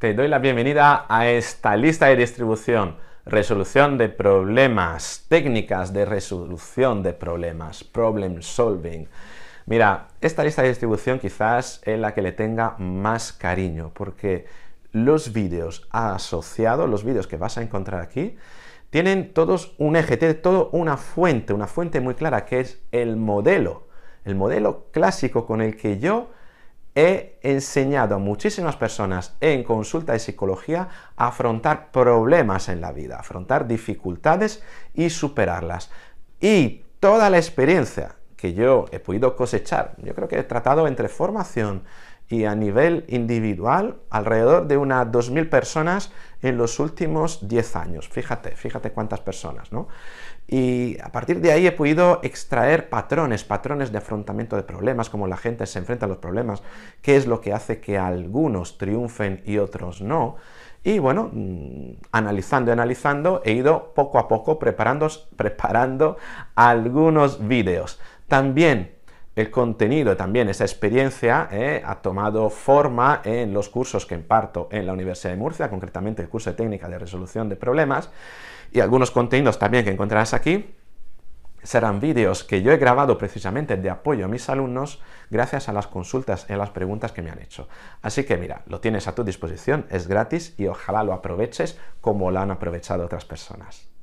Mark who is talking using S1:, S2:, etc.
S1: Te doy la bienvenida a esta lista de distribución, resolución de problemas, técnicas de resolución de problemas, problem solving. Mira, esta lista de distribución quizás es la que le tenga más cariño, porque los vídeos asociados, los vídeos que vas a encontrar aquí, tienen todos un eje, tienen todo una fuente, una fuente muy clara que es el modelo, el modelo clásico con el que yo he enseñado a muchísimas personas en consulta de psicología a afrontar problemas en la vida, afrontar dificultades y superarlas. Y toda la experiencia que yo he podido cosechar, yo creo que he tratado entre formación, y a nivel individual alrededor de unas 2.000 personas en los últimos 10 años. Fíjate, fíjate cuántas personas, ¿no? Y a partir de ahí he podido extraer patrones, patrones de afrontamiento de problemas, cómo la gente se enfrenta a los problemas, qué es lo que hace que algunos triunfen y otros no. Y bueno, mm, analizando y analizando, he ido poco a poco preparando, preparando algunos vídeos. También el contenido, también esa experiencia, ¿eh? ha tomado forma en los cursos que imparto en la Universidad de Murcia, concretamente el curso de técnica de resolución de problemas, y algunos contenidos también que encontrarás aquí, serán vídeos que yo he grabado precisamente de apoyo a mis alumnos gracias a las consultas y a las preguntas que me han hecho. Así que mira, lo tienes a tu disposición, es gratis y ojalá lo aproveches como lo han aprovechado otras personas.